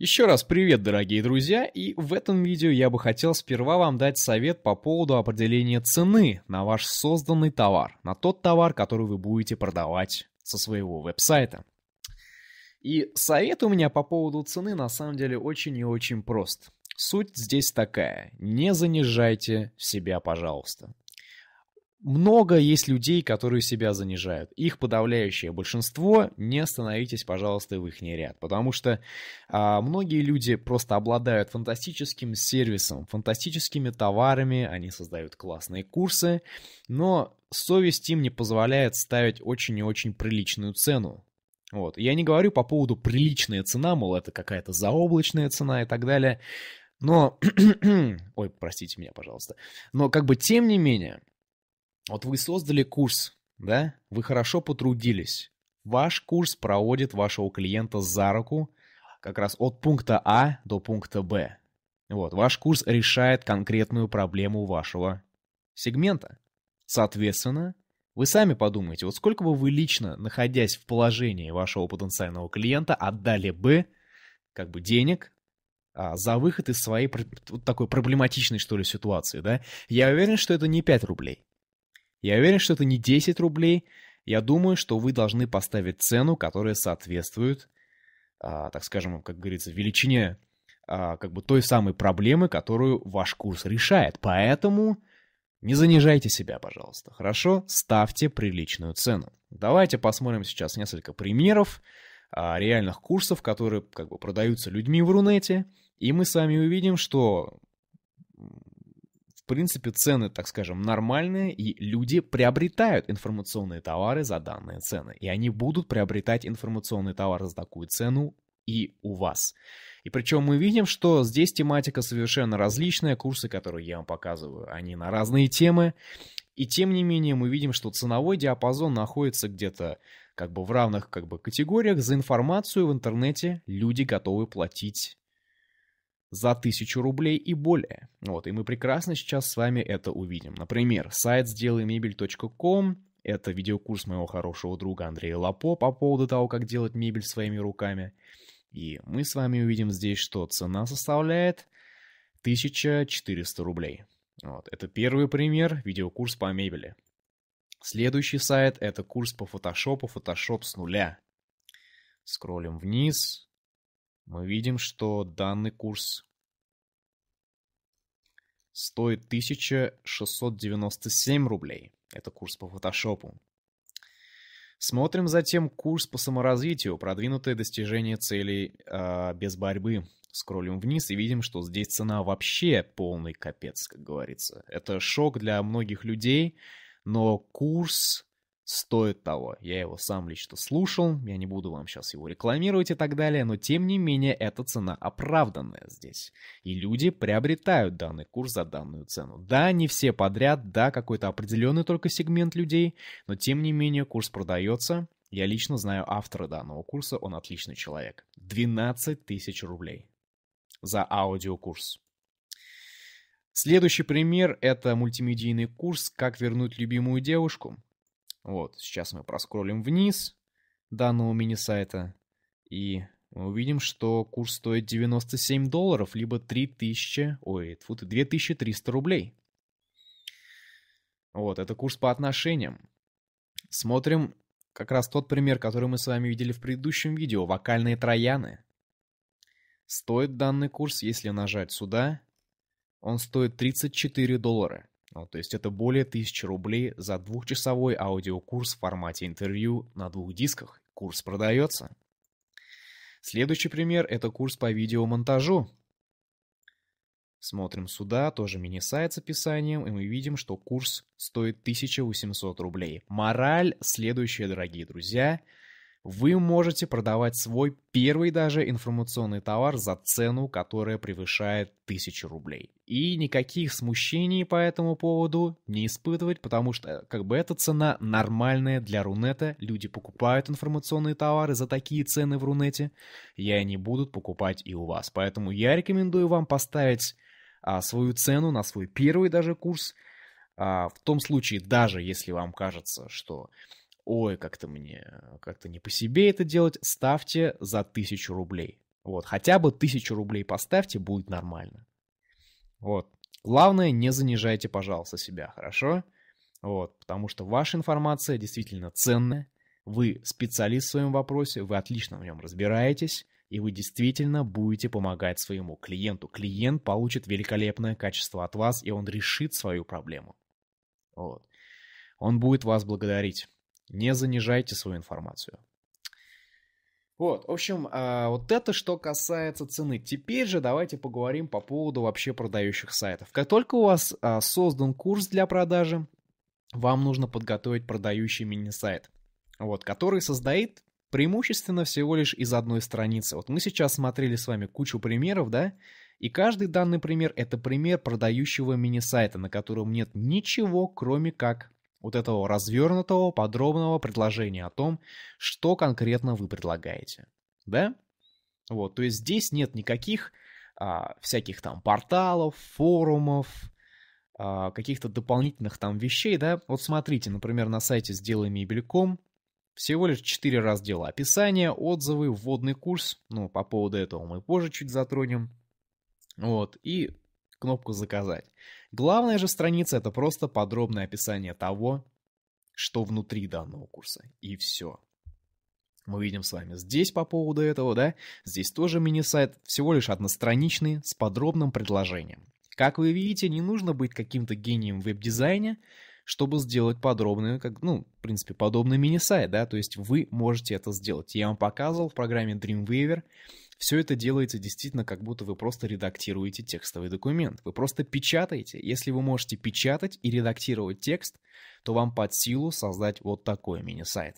Еще раз привет, дорогие друзья, и в этом видео я бы хотел сперва вам дать совет по поводу определения цены на ваш созданный товар, на тот товар, который вы будете продавать со своего веб-сайта. И совет у меня по поводу цены на самом деле очень и очень прост. Суть здесь такая, не занижайте себя, пожалуйста много есть людей, которые себя занижают. Их подавляющее большинство. Не становитесь, пожалуйста, в их ряд. Потому что а, многие люди просто обладают фантастическим сервисом, фантастическими товарами. Они создают классные курсы. Но совесть им не позволяет ставить очень и очень приличную цену. Вот. Я не говорю по поводу приличная цена, мол, это какая-то заоблачная цена и так далее. Но, ой, простите меня, пожалуйста. Но как бы тем не менее, вот вы создали курс, да? Вы хорошо потрудились. Ваш курс проводит вашего клиента за руку как раз от пункта А до пункта Б. Вот, ваш курс решает конкретную проблему вашего сегмента. Соответственно, вы сами подумайте, вот сколько бы вы лично, находясь в положении вашего потенциального клиента, отдали бы как бы денег а, за выход из своей вот такой проблематичной, что ли, ситуации, да? Я уверен, что это не 5 рублей. Я уверен, что это не 10 рублей. Я думаю, что вы должны поставить цену, которая соответствует, а, так скажем, как говорится, величине а, как бы той самой проблемы, которую ваш курс решает. Поэтому не занижайте себя, пожалуйста, хорошо? Ставьте приличную цену. Давайте посмотрим сейчас несколько примеров а, реальных курсов, которые как бы продаются людьми в Рунете, и мы сами увидим, что принципе, цены, так скажем, нормальные, и люди приобретают информационные товары за данные цены. И они будут приобретать информационные товары за такую цену и у вас. И причем мы видим, что здесь тематика совершенно различная, курсы, которые я вам показываю, они на разные темы. И тем не менее мы видим, что ценовой диапазон находится где-то как бы в равных как бы, категориях. За информацию в интернете люди готовы платить за 1000 рублей и более. Вот, и мы прекрасно сейчас с вами это увидим. Например, сайт сделаймебель.ком, это видеокурс моего хорошего друга Андрея Лапо по поводу того, как делать мебель своими руками. И мы с вами увидим здесь, что цена составляет 1400 рублей. Вот, это первый пример, видеокурс по мебели. Следующий сайт — это курс по фотошопу, фотошоп с нуля. Скроллим вниз, мы видим, что данный курс стоит 1697 рублей. Это курс по фотошопу. Смотрим затем курс по саморазвитию, продвинутое достижение целей э, без борьбы. Скроллим вниз и видим, что здесь цена вообще полный капец, как говорится. Это шок для многих людей, но курс стоит того. Я его сам лично слушал, я не буду вам сейчас его рекламировать и так далее, но тем не менее эта цена оправданная здесь. И люди приобретают данный курс за данную цену. Да, не все подряд, да, какой-то определенный только сегмент людей, но тем не менее курс продается. Я лично знаю автора данного курса, он отличный человек. 12 тысяч рублей за аудиокурс. Следующий пример – это мультимедийный курс «Как вернуть любимую девушку». Вот, сейчас мы проскроллим вниз данного мини-сайта и мы увидим, что курс стоит 97 долларов, либо 3000, ой, тьфу, 2300 рублей. Вот, это курс по отношениям. Смотрим как раз тот пример, который мы с вами видели в предыдущем видео, вокальные трояны. Стоит данный курс, если нажать сюда, он стоит 34 доллара. Ну, то есть это более 1000 рублей за двухчасовой аудиокурс в формате интервью на двух дисках. Курс продается. Следующий пример – это курс по видеомонтажу. Смотрим сюда, тоже мини-сайт с описанием, и мы видим, что курс стоит 1800 рублей. Мораль следующая, дорогие друзья – вы можете продавать свой первый даже информационный товар за цену, которая превышает 1000 рублей. И никаких смущений по этому поводу не испытывать, потому что э, как бы эта цена нормальная для Рунета. Люди покупают информационные товары за такие цены в Рунете, и они будут покупать и у вас. Поэтому я рекомендую вам поставить а, свою цену на свой первый даже курс. А, в том случае, даже если вам кажется, что ой, как-то мне, как-то не по себе это делать, ставьте за тысячу рублей. Вот, хотя бы тысячу рублей поставьте, будет нормально. Вот. Главное, не занижайте, пожалуйста, себя, хорошо? Вот, потому что ваша информация действительно ценная, вы специалист в своем вопросе, вы отлично в нем разбираетесь, и вы действительно будете помогать своему клиенту. Клиент получит великолепное качество от вас, и он решит свою проблему. Вот. Он будет вас благодарить. Не занижайте свою информацию. Вот, в общем, а, вот это что касается цены. Теперь же давайте поговорим по поводу вообще продающих сайтов. Как только у вас а, создан курс для продажи, вам нужно подготовить продающий мини-сайт, вот, который создает преимущественно всего лишь из одной страницы. Вот мы сейчас смотрели с вами кучу примеров, да, и каждый данный пример – это пример продающего мини-сайта, на котором нет ничего, кроме как вот этого развернутого, подробного предложения о том, что конкретно вы предлагаете. Да? Вот, то есть здесь нет никаких а, всяких там порталов, форумов, а, каких-то дополнительных там вещей, да. Вот смотрите, например, на сайте «Сделай мебельком» всего лишь четыре раздела описание, отзывы, вводный курс, ну, по поводу этого мы позже чуть затронем, вот, и кнопку «Заказать». Главная же страница — это просто подробное описание того, что внутри данного курса. И все. Мы видим с вами здесь по поводу этого, да? Здесь тоже мини-сайт, всего лишь одностраничный, с подробным предложением. Как вы видите, не нужно быть каким-то гением в веб-дизайне, чтобы сделать подробный, как, ну, в принципе, подобный мини-сайт, да, то есть вы можете это сделать. Я вам показывал в программе Dreamweaver, все это делается действительно как будто вы просто редактируете текстовый документ. Вы просто печатаете. Если вы можете печатать и редактировать текст, то вам под силу создать вот такой мини-сайт.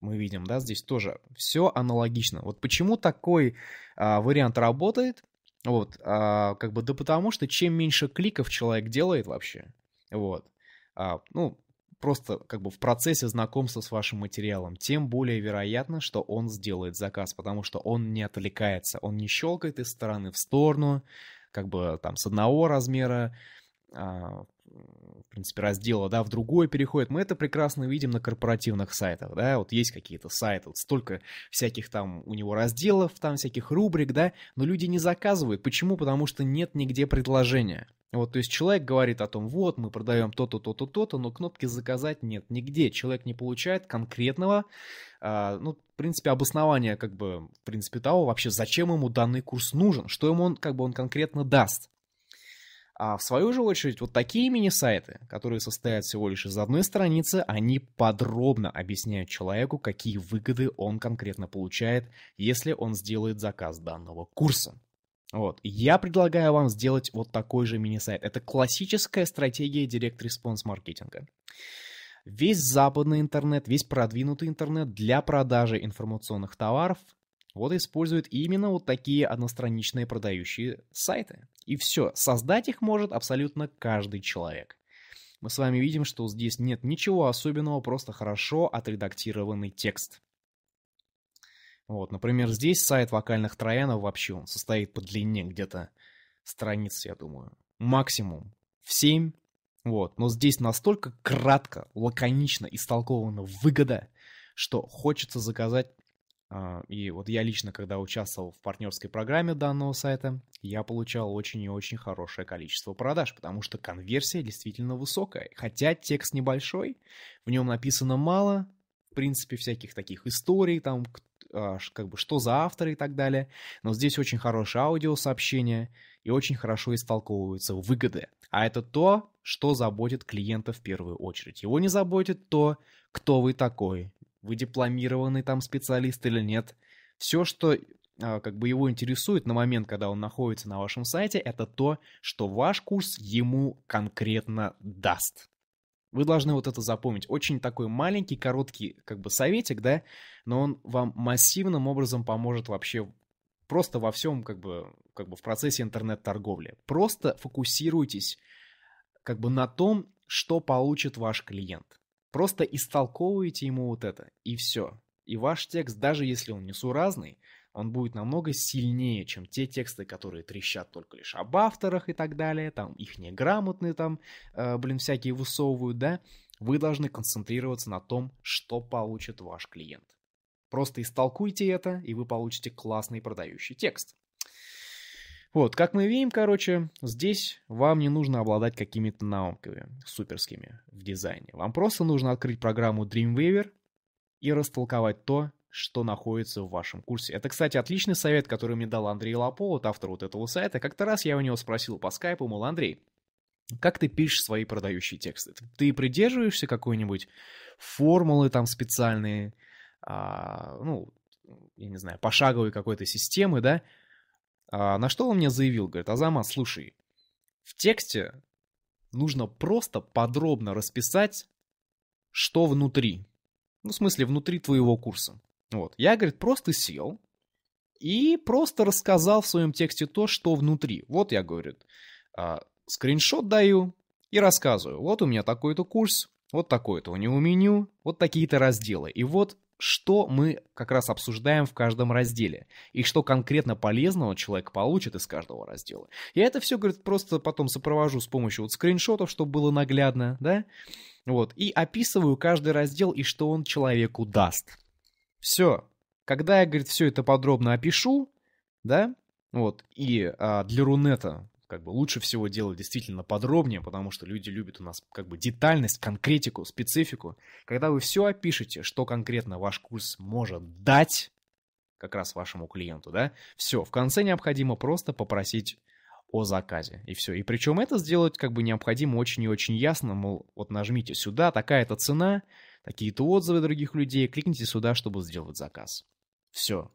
Мы видим, да, здесь тоже все аналогично. Вот почему такой а, вариант работает? Вот, а, как бы, да потому что чем меньше кликов человек делает вообще, вот, а, ну, просто как бы в процессе знакомства с вашим материалом, тем более вероятно, что он сделает заказ, потому что он не отвлекается, он не щелкает из стороны в сторону, как бы там с одного размера а, в принципе, раздела, да, в другой переходит. Мы это прекрасно видим на корпоративных сайтах, да, вот есть какие-то сайты, вот столько всяких там у него разделов, там всяких рубрик, да, но люди не заказывают. Почему? Потому что нет нигде предложения. Вот, то есть человек говорит о том, вот, мы продаем то-то, то-то, то-то, но кнопки заказать нет нигде. Человек не получает конкретного, э, ну, в принципе, обоснования, как бы, в принципе, того вообще, зачем ему данный курс нужен, что ему он, как бы, он конкретно даст. А в свою же очередь, вот такие мини-сайты, которые состоят всего лишь из одной страницы, они подробно объясняют человеку, какие выгоды он конкретно получает, если он сделает заказ данного курса. Вот. Я предлагаю вам сделать вот такой же мини-сайт. Это классическая стратегия директ-респонс маркетинга. Весь западный интернет, весь продвинутый интернет для продажи информационных товаров вот используют именно вот такие одностраничные продающие сайты. И все, создать их может абсолютно каждый человек. Мы с вами видим, что здесь нет ничего особенного, просто хорошо отредактированный текст. Вот, например, здесь сайт вокальных троянов вообще, он состоит по длине где-то страниц, я думаю, максимум в 7. Вот, но здесь настолько кратко, лаконично истолкована выгода, что хочется заказать а, и вот я лично, когда участвовал в партнерской программе данного сайта, я получал очень и очень хорошее количество продаж, потому что конверсия действительно высокая. Хотя текст небольшой, в нем написано мало, в принципе, всяких таких историй, там, а, как бы, что за авторы и так далее. Но здесь очень хорошее аудиосообщение и очень хорошо истолковываются выгоды. А это то, что заботит клиента в первую очередь. Его не заботит то, кто вы такой, вы дипломированный там специалист или нет. Все, что а, как бы его интересует на момент, когда он находится на вашем сайте, это то, что ваш курс ему конкретно даст. Вы должны вот это запомнить. Очень такой маленький, короткий как бы советик, да, но он вам массивным образом поможет вообще просто во всем как бы, как бы в процессе интернет-торговли. Просто фокусируйтесь как бы на том, что получит ваш клиент. Просто истолковываете ему вот это, и все. И ваш текст, даже если он несуразный, он будет намного сильнее, чем те тексты, которые трещат только лишь об авторах и так далее, там их неграмотные там, э, блин, всякие высовывают, да. Вы должны концентрироваться на том, что получит ваш клиент. Просто истолкуйте это, и вы получите классный продающий текст. Вот, как мы видим, короче, здесь вам не нужно обладать какими-то науками суперскими в дизайне. Вам просто нужно открыть программу Dreamweaver и растолковать то, что находится в вашем курсе. Это, кстати, отличный совет, который мне дал Андрей Лапов, автор вот этого сайта. Как-то раз я у него спросил по скайпу, мол, Андрей, как ты пишешь свои продающие тексты? Ты придерживаешься какой-нибудь формулы там специальные, а, ну, я не знаю, пошаговой какой-то системы, да? А, на что он мне заявил, говорит, Азамат, слушай, в тексте нужно просто подробно расписать, что внутри. Ну, в смысле, внутри твоего курса. Вот. Я, говорит, просто сел и просто рассказал в своем тексте то, что внутри. Вот я, говорит, а, скриншот даю и рассказываю. Вот у меня такой-то курс, вот такое-то у него меню, вот такие-то разделы. И вот что мы как раз обсуждаем в каждом разделе и что конкретно полезного человек получит из каждого раздела. Я это все, говорит, просто потом сопровожу с помощью вот скриншотов, чтобы было наглядно, да, вот, и описываю каждый раздел и что он человеку даст. Все. Когда я, говорит, все это подробно опишу, да, вот, и а, для Рунета как бы лучше всего делать действительно подробнее, потому что люди любят у нас как бы детальность, конкретику, специфику. Когда вы все опишете, что конкретно ваш курс может дать как раз вашему клиенту, да, все, в конце необходимо просто попросить о заказе. И все. И причем это сделать как бы необходимо очень и очень ясно, мол, вот нажмите сюда, такая-то цена, такие-то отзывы других людей, кликните сюда, чтобы сделать заказ. Все.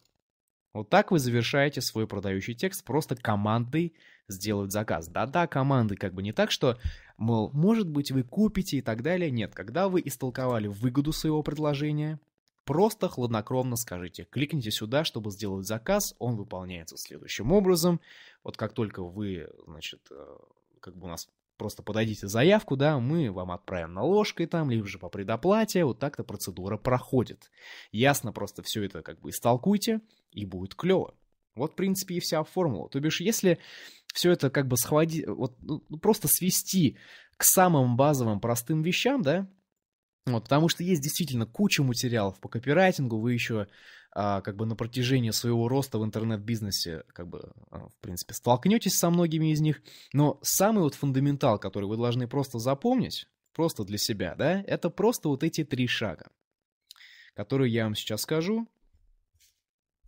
Вот так вы завершаете свой продающий текст просто командой сделать заказ. Да-да, команды как бы не так, что, мол, может быть вы купите и так далее. Нет, когда вы истолковали выгоду своего предложения, просто хладнокровно скажите, кликните сюда, чтобы сделать заказ, он выполняется следующим образом. Вот как только вы, значит, э, как бы у нас просто подадите заявку, да, мы вам отправим наложкой там, либо же по предоплате, вот так-то процедура проходит. Ясно просто все это как бы истолкуйте, и будет клево. Вот, в принципе, и вся формула. То бишь, если все это как бы схватить, вот ну, ну, просто свести к самым базовым простым вещам, да, вот, потому что есть действительно куча материалов по копирайтингу, вы еще а, как бы на протяжении своего роста в интернет-бизнесе, как бы, а, в принципе, столкнетесь со многими из них. Но самый вот фундаментал, который вы должны просто запомнить, просто для себя, да, это просто вот эти три шага, которые я вам сейчас скажу.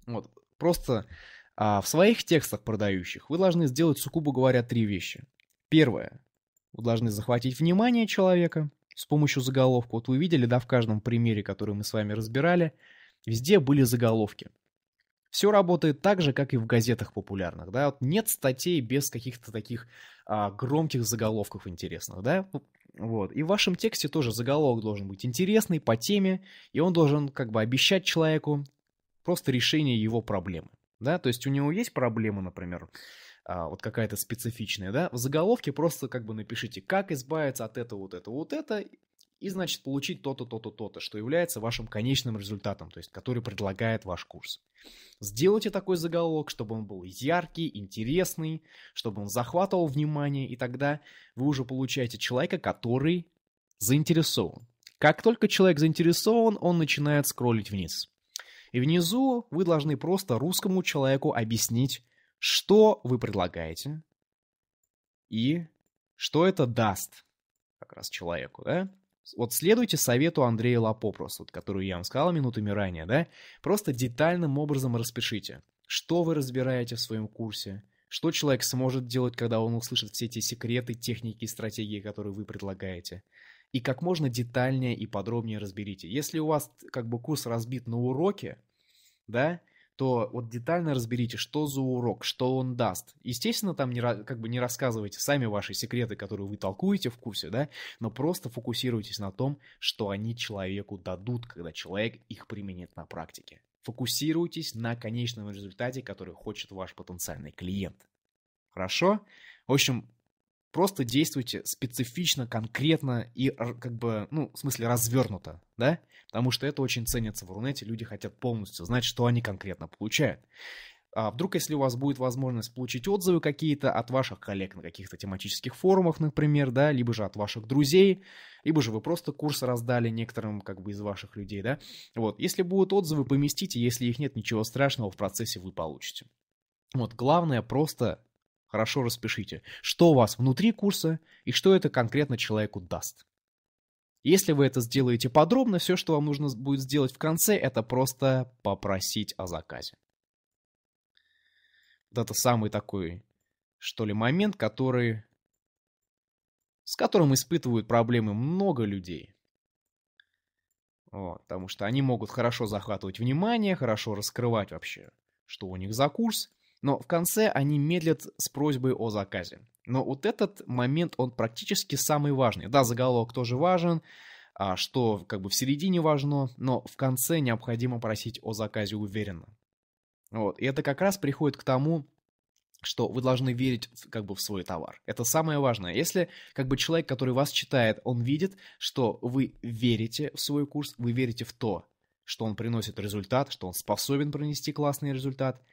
Вот, просто а, в своих текстах продающих вы должны сделать, сукубу говоря, три вещи. Первое. Вы должны захватить внимание человека с помощью заголовка. Вот вы видели, да, в каждом примере, который мы с вами разбирали – Везде были заголовки. Все работает так же, как и в газетах популярных, да, вот нет статей без каких-то таких а, громких заголовков интересных, да, вот. И в вашем тексте тоже заголовок должен быть интересный по теме, и он должен как бы обещать человеку просто решение его проблемы. Да? То есть у него есть проблема, например, а, вот какая-то специфичная, да, в заголовке просто как бы напишите, как избавиться от этого, вот этого, вот это, и, значит, получить то-то, то-то, то-то, что является вашим конечным результатом, то есть который предлагает ваш курс. Сделайте такой заголовок, чтобы он был яркий, интересный, чтобы он захватывал внимание, и тогда вы уже получаете человека, который заинтересован. Как только человек заинтересован, он начинает скроллить вниз. И внизу вы должны просто русскому человеку объяснить, что вы предлагаете и что это даст как раз человеку, да? Вот следуйте совету Андрея Лапопроса, вот, который я вам сказал минутами ранее, да? Просто детальным образом распишите, что вы разбираете в своем курсе, что человек сможет делать, когда он услышит все эти секреты, техники и стратегии, которые вы предлагаете. И как можно детальнее и подробнее разберите. Если у вас как бы курс разбит на уроки, да, то вот детально разберите, что за урок, что он даст. Естественно, там не, как бы не рассказывайте сами ваши секреты, которые вы толкуете в курсе, да, но просто фокусируйтесь на том, что они человеку дадут, когда человек их применит на практике. Фокусируйтесь на конечном результате, который хочет ваш потенциальный клиент. Хорошо? В общем, просто действуйте специфично, конкретно и как бы, ну, в смысле развернуто, да? Потому что это очень ценится в Рунете, люди хотят полностью знать, что они конкретно получают. А вдруг, если у вас будет возможность получить отзывы какие-то от ваших коллег на каких-то тематических форумах, например, да, либо же от ваших друзей, либо же вы просто курсы раздали некоторым как бы из ваших людей, да. Вот, если будут отзывы, поместите, если их нет, ничего страшного, в процессе вы получите. Вот, главное просто хорошо распишите, что у вас внутри курса и что это конкретно человеку даст. Если вы это сделаете подробно, все, что вам нужно будет сделать в конце, это просто попросить о заказе. Вот это самый такой, что ли, момент, который, с которым испытывают проблемы много людей. Вот, потому что они могут хорошо захватывать внимание, хорошо раскрывать вообще, что у них за курс, но в конце они медлят с просьбой о заказе. Но вот этот момент, он практически самый важный. Да, заголовок тоже важен, а, что как бы в середине важно, но в конце необходимо просить о заказе уверенно. Вот. И это как раз приходит к тому, что вы должны верить как бы в свой товар. Это самое важное. Если как бы человек, который вас читает, он видит, что вы верите в свой курс, вы верите в то, что он приносит результат, что он способен принести классный результат –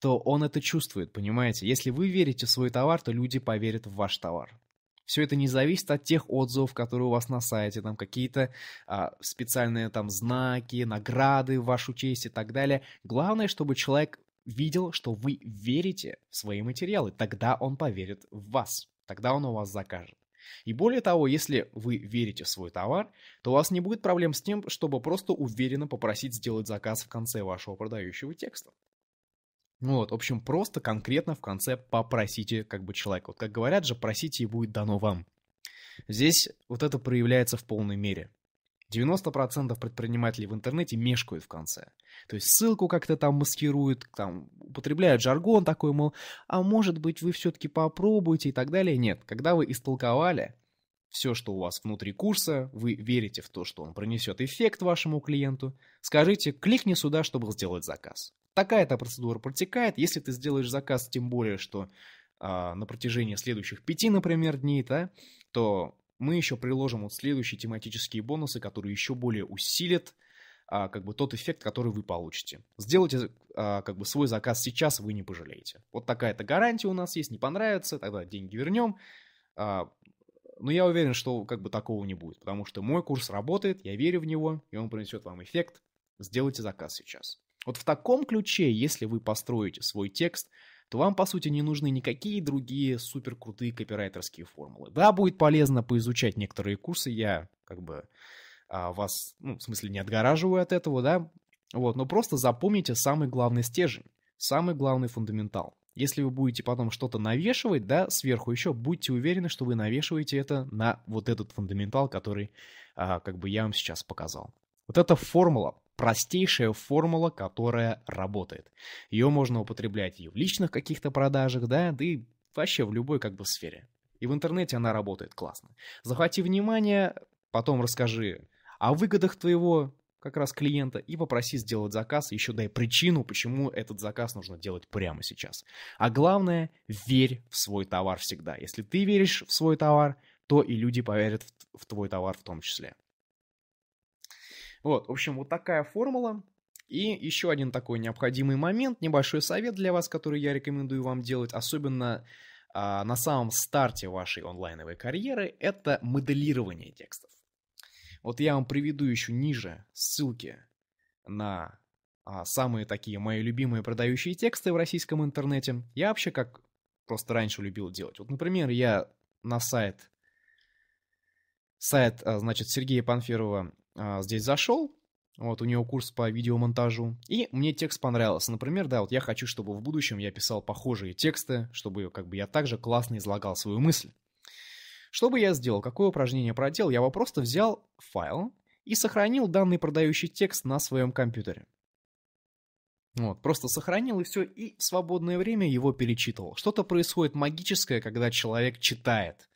то он это чувствует, понимаете? Если вы верите в свой товар, то люди поверят в ваш товар. Все это не зависит от тех отзывов, которые у вас на сайте, там какие-то а, специальные там знаки, награды в вашу честь и так далее. Главное, чтобы человек видел, что вы верите в свои материалы, тогда он поверит в вас, тогда он у вас закажет. И более того, если вы верите в свой товар, то у вас не будет проблем с тем, чтобы просто уверенно попросить сделать заказ в конце вашего продающего текста. Ну вот, в общем, просто конкретно в конце попросите как бы человека. Вот как говорят же, просите и будет дано вам. Здесь вот это проявляется в полной мере. 90% предпринимателей в интернете мешкают в конце. То есть ссылку как-то там маскируют, там употребляют жаргон такой, мол, а может быть вы все-таки попробуете и так далее. Нет, когда вы истолковали все, что у вас внутри курса, вы верите в то, что он принесет эффект вашему клиенту, скажите, кликни сюда, чтобы сделать заказ такая-то процедура протекает. Если ты сделаешь заказ, тем более, что а, на протяжении следующих пяти, например, дней, да, то мы еще приложим вот следующие тематические бонусы, которые еще более усилят а, как бы тот эффект, который вы получите. Сделайте а, как бы свой заказ сейчас, вы не пожалеете. Вот такая-то гарантия у нас есть, не понравится, тогда деньги вернем. А, но я уверен, что как бы такого не будет, потому что мой курс работает, я верю в него, и он принесет вам эффект. Сделайте заказ сейчас. Вот в таком ключе, если вы построите свой текст, то вам, по сути, не нужны никакие другие суперкрутые копирайтерские формулы. Да, будет полезно поизучать некоторые курсы, я как бы а, вас, ну, в смысле, не отгораживаю от этого, да, вот, но просто запомните самый главный стержень, самый главный фундаментал. Если вы будете потом что-то навешивать, да, сверху еще, будьте уверены, что вы навешиваете это на вот этот фундаментал, который, а, как бы я вам сейчас показал. Вот эта формула, простейшая формула, которая работает. Ее можно употреблять и в личных каких-то продажах, да, да и вообще в любой как бы сфере. И в интернете она работает классно. Захвати внимание, потом расскажи о выгодах твоего как раз клиента и попроси сделать заказ, еще дай причину, почему этот заказ нужно делать прямо сейчас. А главное, верь в свой товар всегда. Если ты веришь в свой товар, то и люди поверят в твой товар в том числе. Вот, в общем, вот такая формула. И еще один такой необходимый момент, небольшой совет для вас, который я рекомендую вам делать, особенно а, на самом старте вашей онлайновой карьеры, это моделирование текстов. Вот я вам приведу еще ниже ссылки на а, самые такие мои любимые продающие тексты в российском интернете. Я вообще как просто раньше любил делать. Вот, например, я на сайт сайт, а, значит, Сергея Панферова а, здесь зашел, вот, у него курс по видеомонтажу. И мне текст понравился. Например, да, вот я хочу, чтобы в будущем я писал похожие тексты, чтобы как бы я также классно излагал свою мысль. Что бы я сделал, какое упражнение проделал? Я бы просто взял файл и сохранил данный продающий текст на своем компьютере. Вот, просто сохранил и все, и в свободное время его перечитывал. Что-то происходит магическое, когда человек читает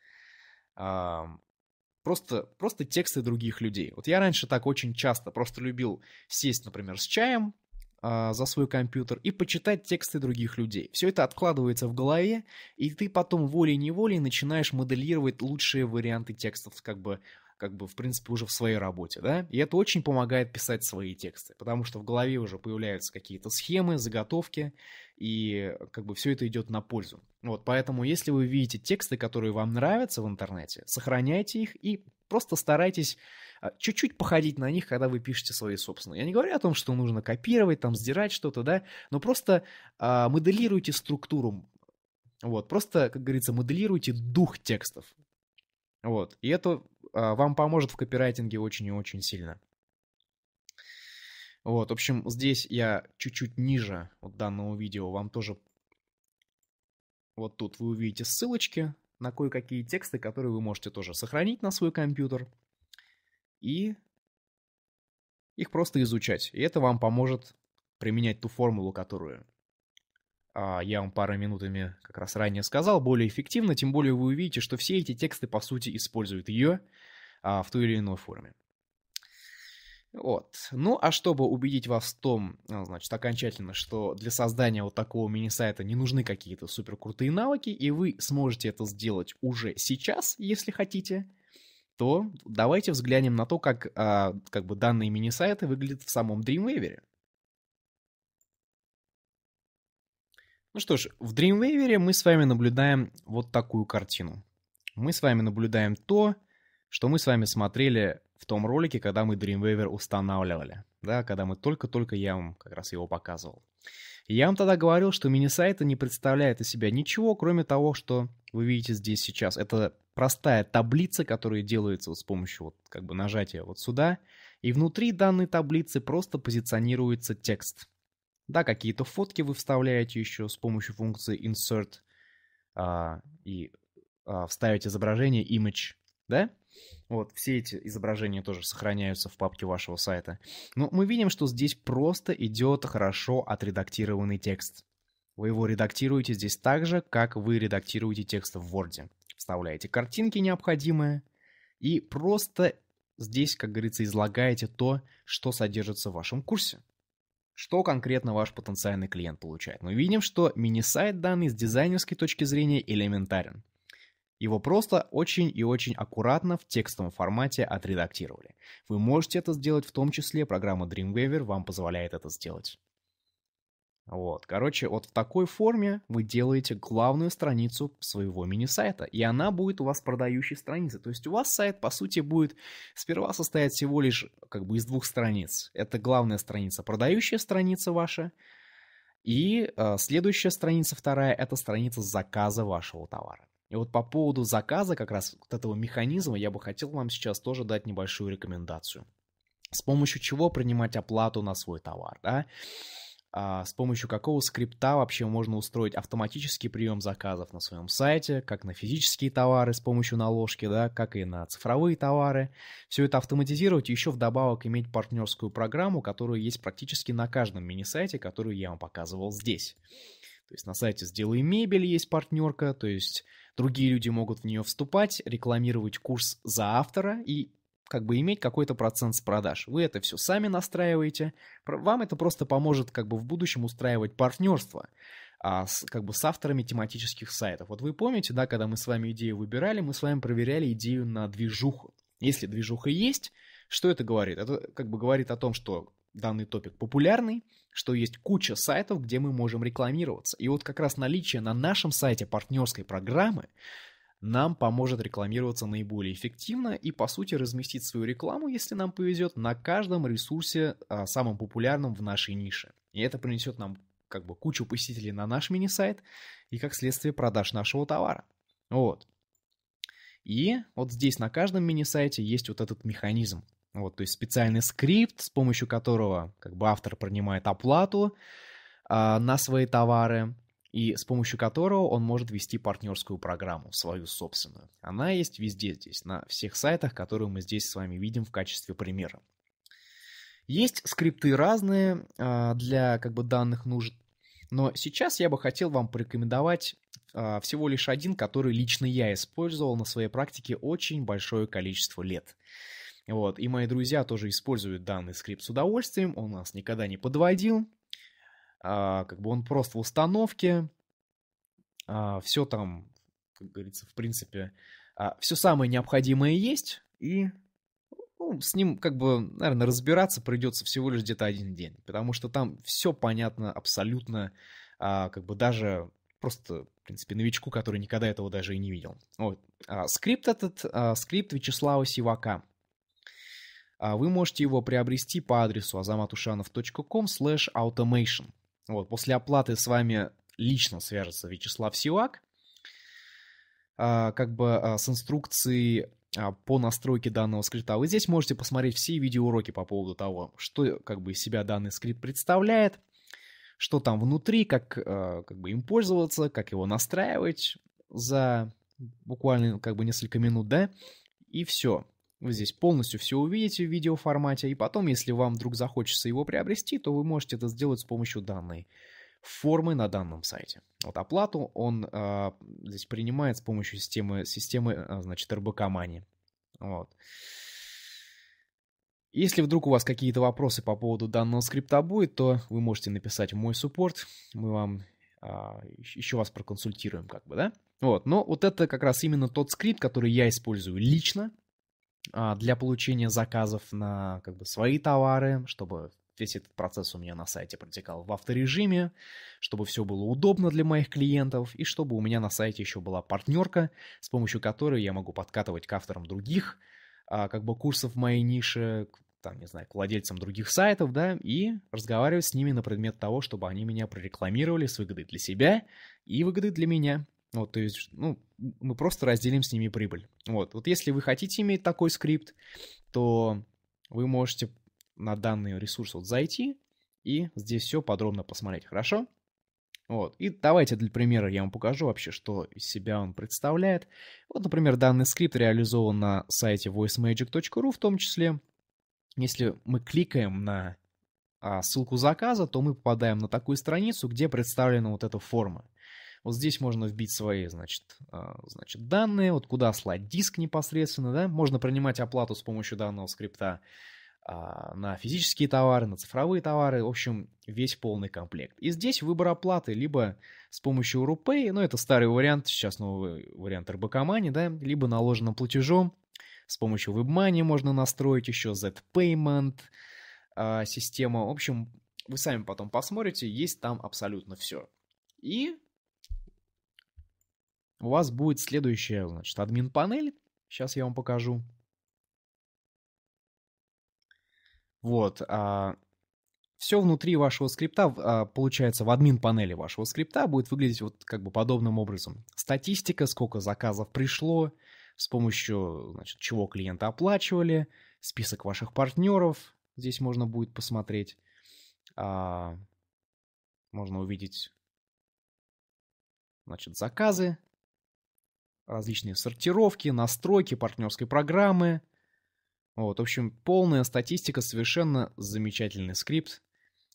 Просто, просто тексты других людей. Вот я раньше так очень часто просто любил сесть, например, с чаем э, за свой компьютер и почитать тексты других людей. Все это откладывается в голове, и ты потом волей-неволей начинаешь моделировать лучшие варианты текстов как бы как бы, в принципе, уже в своей работе, да, и это очень помогает писать свои тексты, потому что в голове уже появляются какие-то схемы, заготовки, и как бы все это идет на пользу. Вот, поэтому если вы видите тексты, которые вам нравятся в интернете, сохраняйте их и просто старайтесь а, чуть-чуть походить на них, когда вы пишете свои собственные. Я не говорю о том, что нужно копировать, там, сдирать что-то, да, но просто э, моделируйте структуру, вот, просто, как говорится, моделируйте дух текстов, вот, и это а, вам поможет в копирайтинге очень и очень сильно. Вот, в общем, здесь я чуть-чуть ниже вот данного видео вам тоже вот тут вы увидите ссылочки на кое-какие тексты, которые вы можете тоже сохранить на свой компьютер и их просто изучать. И это вам поможет применять ту формулу, которую а, я вам пару минутами как раз ранее сказал, более эффективно, тем более вы увидите, что все эти тексты, по сути, используют ее а, в той или иной форме. Вот. Ну, а чтобы убедить вас в том, а, значит, окончательно, что для создания вот такого мини-сайта не нужны какие-то суперкрутые навыки, и вы сможете это сделать уже сейчас, если хотите, то давайте взглянем на то, как, как бы данные мини-сайты выглядят в самом Dreamweaver. Ну что ж, в Dreamweaver мы с вами наблюдаем вот такую картину. Мы с вами наблюдаем то, что мы с вами смотрели в том ролике, когда мы Dreamweaver устанавливали. Да, когда мы только-только я вам как раз его показывал. Я вам тогда говорил, что мини-сайты не представляют из себя ничего, кроме того, что вы видите здесь сейчас. Это простая таблица, которая делается вот с помощью вот как бы нажатия вот сюда. И внутри данной таблицы просто позиционируется текст. Да, какие-то фотки вы вставляете еще с помощью функции insert а, и а, вставить изображение image, да? Вот, все эти изображения тоже сохраняются в папке вашего сайта. Но мы видим, что здесь просто идет хорошо отредактированный текст. Вы его редактируете здесь так же, как вы редактируете текст в Word. Вставляете картинки необходимые и просто здесь, как говорится, излагаете то, что содержится в вашем курсе что конкретно ваш потенциальный клиент получает. Мы видим, что мини-сайт данный с дизайнерской точки зрения элементарен. Его просто очень и очень аккуратно в текстовом формате отредактировали. Вы можете это сделать в том числе, программа Dreamweaver вам позволяет это сделать. Вот, короче, вот в такой форме вы делаете главную страницу своего мини-сайта, и она будет у вас продающей страницей. То есть у вас сайт, по сути, будет сперва состоять всего лишь как бы из двух страниц. Это главная страница, продающая страница ваша, и э, следующая страница, вторая, это страница заказа вашего товара. И вот по поводу заказа как раз вот этого механизма я бы хотел вам сейчас тоже дать небольшую рекомендацию. С помощью чего принимать оплату на свой товар, да? А, с помощью какого скрипта вообще можно устроить автоматический прием заказов на своем сайте, как на физические товары с помощью наложки, да, как и на цифровые товары. Все это автоматизировать и еще вдобавок иметь партнерскую программу, которая есть практически на каждом мини-сайте, которую я вам показывал здесь. То есть на сайте «Сделай мебель» есть партнерка, то есть другие люди могут в нее вступать, рекламировать курс за автора и как бы иметь какой-то процент с продаж. Вы это все сами настраиваете, вам это просто поможет как бы в будущем устраивать партнерство а, с, как бы с авторами тематических сайтов. Вот вы помните, да, когда мы с вами идею выбирали, мы с вами проверяли идею на движуху. Если движуха есть, что это говорит? Это как бы говорит о том, что данный топик популярный, что есть куча сайтов, где мы можем рекламироваться. И вот как раз наличие на нашем сайте партнерской программы нам поможет рекламироваться наиболее эффективно и, по сути, разместить свою рекламу, если нам повезет, на каждом ресурсе, а, самым популярным в нашей нише. И это принесет нам как бы кучу посетителей на наш мини-сайт и, как следствие, продаж нашего товара. Вот. И вот здесь на каждом мини-сайте есть вот этот механизм. Вот, то есть специальный скрипт, с помощью которого как бы автор принимает оплату э, на свои товары, и с помощью которого он может вести партнерскую программу, свою собственную. Она есть везде здесь, на всех сайтах, которые мы здесь с вами видим в качестве примера. Есть скрипты разные а, для как бы, данных нужд, но сейчас я бы хотел вам порекомендовать а, всего лишь один, который лично я использовал на своей практике очень большое количество лет. Вот. И мои друзья тоже используют данный скрипт с удовольствием, он нас никогда не подводил, а, как бы он просто в установке, а, все там, как говорится, в принципе, а, все самое необходимое есть, и ну, с ним, как бы, наверное, разбираться придется всего лишь где-то один день, потому что там все понятно абсолютно, как бы даже просто, в принципе, новичку, который никогда этого даже и не видел. Вот. скрипт этот, скрипт Вячеслава Сивака. вы можете его приобрести по адресу azamatushanovcom slash automation. Вот, после оплаты с вами лично свяжется Вячеслав Сивак, а, как бы а, с инструкцией а, по настройке данного скрипта. Вы здесь можете посмотреть все видеоуроки по поводу того, что как бы из себя данный скрипт представляет, что там внутри, как, как бы им пользоваться, как его настраивать за буквально как бы несколько минут, да, и все. Вы здесь полностью все увидите в видеоформате, и потом, если вам вдруг захочется его приобрести, то вы можете это сделать с помощью данной формы на данном сайте. Вот оплату он э, здесь принимает с помощью системы, системы а, значит, РБК Мани. Вот. Если вдруг у вас какие-то вопросы по поводу данного скрипта будет, то вы можете написать в мой суппорт, мы вам а, еще вас проконсультируем, как бы, да? Вот, но вот это как раз именно тот скрипт, который я использую лично, а, для получения заказов на как бы, свои товары, чтобы весь этот процесс у меня на сайте протекал в авторежиме, чтобы все было удобно для моих клиентов и чтобы у меня на сайте еще была партнерка, с помощью которой я могу подкатывать к авторам других а, как бы курсов моей ниши, там, не знаю, к владельцам других сайтов, да, и разговаривать с ними на предмет того, чтобы они меня прорекламировали с выгодой для себя и выгодой для меня. Вот, то есть, ну, мы просто разделим с ними прибыль. Вот, вот если вы хотите иметь такой скрипт, то вы можете на данный ресурс вот зайти и здесь все подробно посмотреть, хорошо? Вот, и давайте для примера я вам покажу вообще, что из себя он представляет. Вот, например, данный скрипт реализован на сайте voicemagic.ru в том числе. Если мы кликаем на а, ссылку заказа, то мы попадаем на такую страницу, где представлена вот эта форма. Вот здесь можно вбить свои, значит, а, значит, данные, вот куда слать диск непосредственно, да, можно принимать оплату с помощью данного скрипта а, на физические товары, на цифровые товары, в общем, весь полный комплект. И здесь выбор оплаты либо с помощью Рупей, ну это старый вариант, сейчас новый вариант РБК Мани, да, либо наложенным платежом, с помощью WebMoney можно настроить еще Z-Payment, а, система, в общем, вы сами потом посмотрите, есть там абсолютно все. И у вас будет следующая, значит, админ панель. Сейчас я вам покажу. Вот. А, все внутри вашего скрипта, а, получается, в админ панели вашего скрипта будет выглядеть вот как бы подобным образом. Статистика, сколько заказов пришло, с помощью значит, чего клиенты оплачивали, список ваших партнеров здесь можно будет посмотреть. А, можно увидеть значит, заказы, различные сортировки, настройки партнерской программы. Вот, в общем, полная статистика, совершенно замечательный скрипт.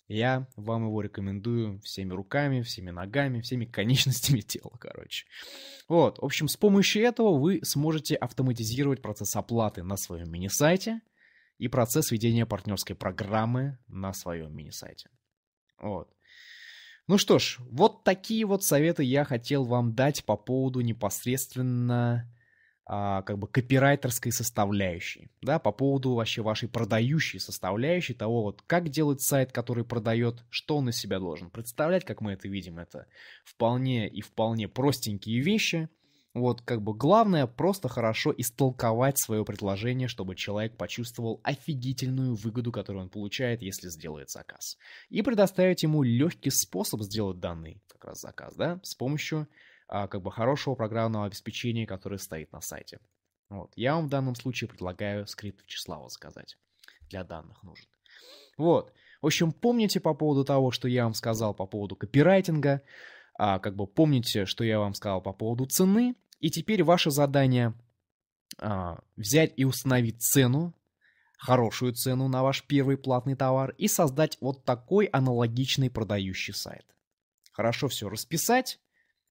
Я вам его рекомендую всеми руками, всеми ногами, всеми конечностями тела, короче. Вот, в общем, с помощью этого вы сможете автоматизировать процесс оплаты на своем мини-сайте и процесс ведения партнерской программы на своем мини-сайте. Вот. Ну что ж, вот такие вот советы я хотел вам дать по поводу непосредственно а, как бы копирайтерской составляющей, да, по поводу вообще вашей продающей составляющей того, вот как делать сайт, который продает, что он из себя должен представлять, как мы это видим, это вполне и вполне простенькие вещи, вот как бы главное просто хорошо истолковать свое предложение, чтобы человек почувствовал офигительную выгоду, которую он получает, если сделает заказ. И предоставить ему легкий способ сделать данный как раз заказ, да, с помощью а, как бы хорошего программного обеспечения, которое стоит на сайте. Вот. Я вам в данном случае предлагаю скрипт Вячеслава заказать. Для данных нужен. Вот. В общем, помните по поводу того, что я вам сказал по поводу копирайтинга а, как бы помните, что я вам сказал по поводу цены, и теперь ваше задание а, взять и установить цену, хорошую цену на ваш первый платный товар и создать вот такой аналогичный продающий сайт. Хорошо все расписать,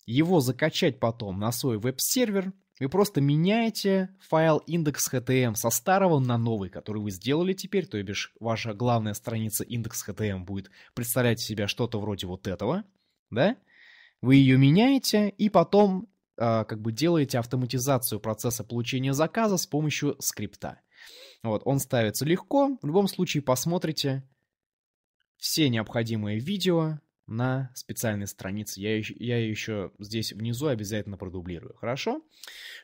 его закачать потом на свой веб-сервер. Вы просто меняете файл индекс со старого на новый, который вы сделали теперь, то бишь ваша главная страница индекс будет представлять себя что-то вроде вот этого, да? Вы ее меняете и потом а, как бы делаете автоматизацию процесса получения заказа с помощью скрипта. Вот, он ставится легко. В любом случае посмотрите все необходимые видео на специальной странице. Я, я еще здесь внизу обязательно продублирую. Хорошо?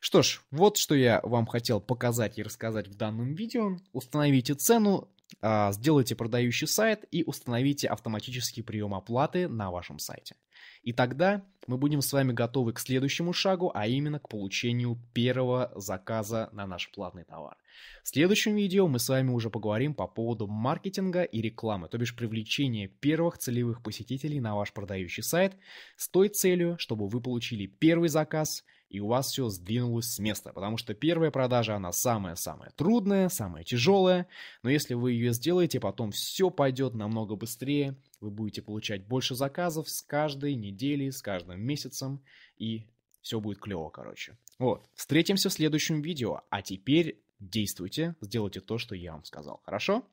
Что ж, вот что я вам хотел показать и рассказать в данном видео. Установите цену а, сделайте продающий сайт и установите автоматический прием оплаты на вашем сайте. И тогда мы будем с вами готовы к следующему шагу, а именно к получению первого заказа на наш платный товар. В следующем видео мы с вами уже поговорим по поводу маркетинга и рекламы, то бишь привлечения первых целевых посетителей на ваш продающий сайт с той целью, чтобы вы получили первый заказ и у вас все сдвинулось с места, потому что первая продажа, она самая-самая трудная, самая тяжелая, но если вы ее сделаете, потом все пойдет намного быстрее, вы будете получать больше заказов с каждой недели, с каждым месяцем, и все будет клево, короче. Вот, встретимся в следующем видео, а теперь действуйте, сделайте то, что я вам сказал, хорошо?